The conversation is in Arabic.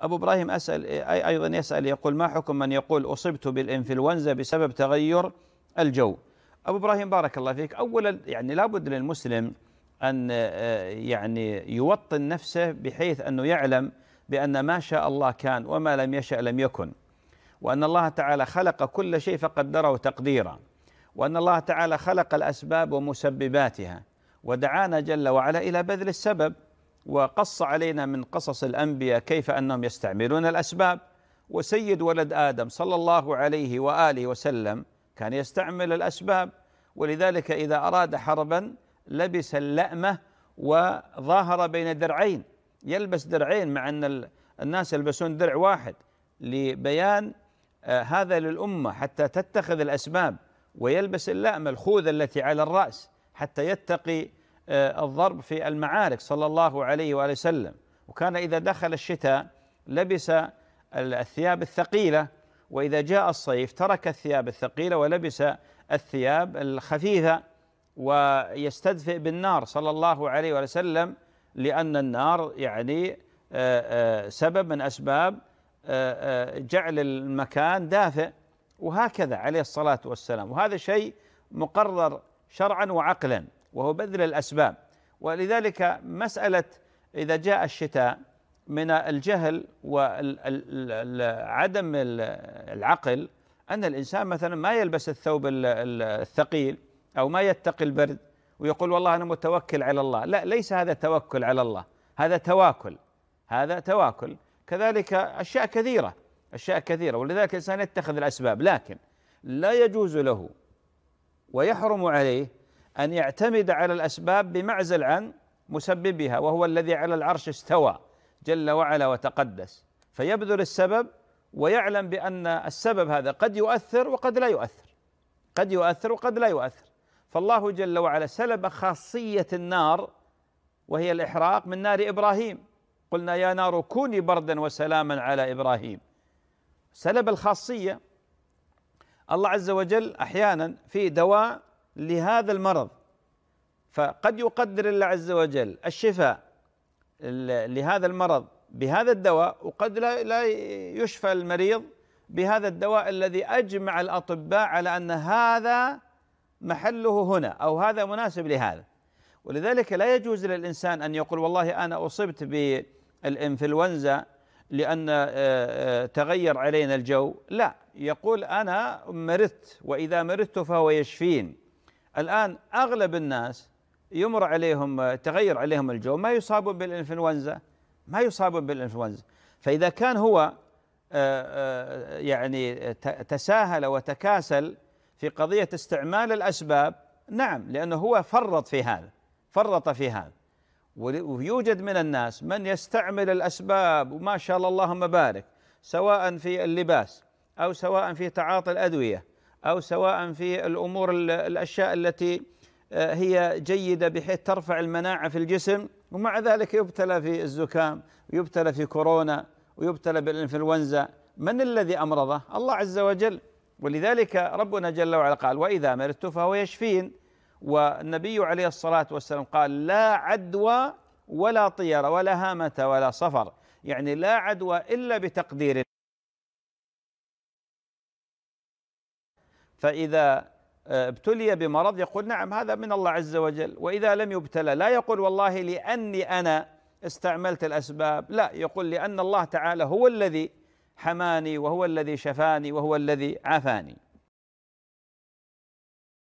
أبو إبراهيم أسأل أيضا يسأل يقول ما حكم من يقول أصبت بالإنفلونزا بسبب تغير الجو أبو إبراهيم بارك الله فيك أولا يعني لابد للمسلم أن آه، يعني يوطن نفسه بحيث أنه يعلم بأن ما شاء الله كان وما لم يشأ لم يكن وأن الله تعالى خلق كل شيء فقدره تقديرا وأن الله تعالى خلق الأسباب ومسبباتها ودعانا جل وعلا إلى بذل السبب وقص علينا من قصص الأنبياء كيف أنهم يستعملون الأسباب وسيد ولد آدم صلى الله عليه وآله وسلم كان يستعمل الأسباب ولذلك إذا أراد حربا لبس اللأمة وظاهر بين درعين يلبس درعين مع أن الناس يلبسون درع واحد لبيان آه، هذا للأمة حتى تتخذ الأسباب ويلبس اللأمة الخوذة التي على الرأس حتى يتقي آه، الضرب في المعارك صلى الله عليه وآله وسلم وكان إذا دخل الشتاء لبس الثياب الثقيلة وإذا جاء الصيف ترك الثياب الثقيلة ولبس الثياب الخفيفة ويستدفئ بالنار صلى الله عليه وآله وسلم لأن النار يعني آه، آه، سبب من أسباب جعل المكان دافئ وهكذا عليه الصلاة والسلام وهذا شيء مقرر شرعا وعقلا وهو بذل الأسباب ولذلك مسألة إذا جاء الشتاء من الجهل وعدم العقل أن الإنسان مثلا ما يلبس الثوب الثقيل أو ما يتقي البرد ويقول والله أنا متوكل على الله لا ليس هذا توكل على الله هذا تواكل هذا تواكل كذلك أشياء كثيرة أشياء كثيرة ولذلك الإنسان يتخذ الأسباب لكن لا يجوز له ويحرم عليه أن يعتمد على الأسباب بمعزل عن مسببها وهو الذي على العرش استوى جل وعلا وتقدس فيبذل السبب ويعلم بأن السبب هذا قد يؤثر وقد لا يؤثر قد يؤثر وقد لا يؤثر فالله جل وعلا سلب خاصية النار وهي الإحراق من نار إبراهيم قلنا يا نار كوني بردا وسلاما على إبراهيم سلب الخاصية الله عز وجل أحيانا في دواء لهذا المرض فقد يقدر الله عز وجل الشفاء لهذا المرض بهذا الدواء وقد لا لا يشفى المريض بهذا الدواء الذي اجمع الاطباء على ان هذا محله هنا او هذا مناسب لهذا ولذلك لا يجوز للانسان ان يقول والله انا اصبت بالانفلونزا لان آه، آه، تغير علينا الجو لا يقول انا مرضت واذا مرضت فهو يشفين الآن أغلب الناس يمر عليهم تغير عليهم الجو ما يصابون بالإنفلونزا ما يصابون بالإنفلونزا فإذا كان هو آه، آه، يعني تساهل وتكاسل في قضية استعمال الأسباب نعم لأنه هو فرط في هذا فرط في هذا ويوجد من الناس من يستعمل الأسباب وما شاء الله اللهم بارك سواء في اللباس أو سواء في تعاطي الأدوية او سواء في الامور الاشياء التي آه، هي جيده بحيث ترفع المناعه في الجسم ومع ذلك يبتلى في الزكام ويبتلى في كورونا ويبتلى بالانفلونزا من الذي امرضه؟ الله عز وجل ولذلك ربنا جل وعلا قال واذا مرضت فهو يشفين والنبي عليه الصلاه والسلام قال لا عدوى ولا طير ولا هامه ولا صفر يعني لا عدوى الا بتقدير فإذا آه، ابتلي بمرض يقول نعم هذا من الله عز وجل وإذا لم يبتلى لا يقول والله لأني أنا استعملت الأسباب لا يقول لأن الله تعالى هو الذي حماني وهو الذي شفاني وهو الذي عافاني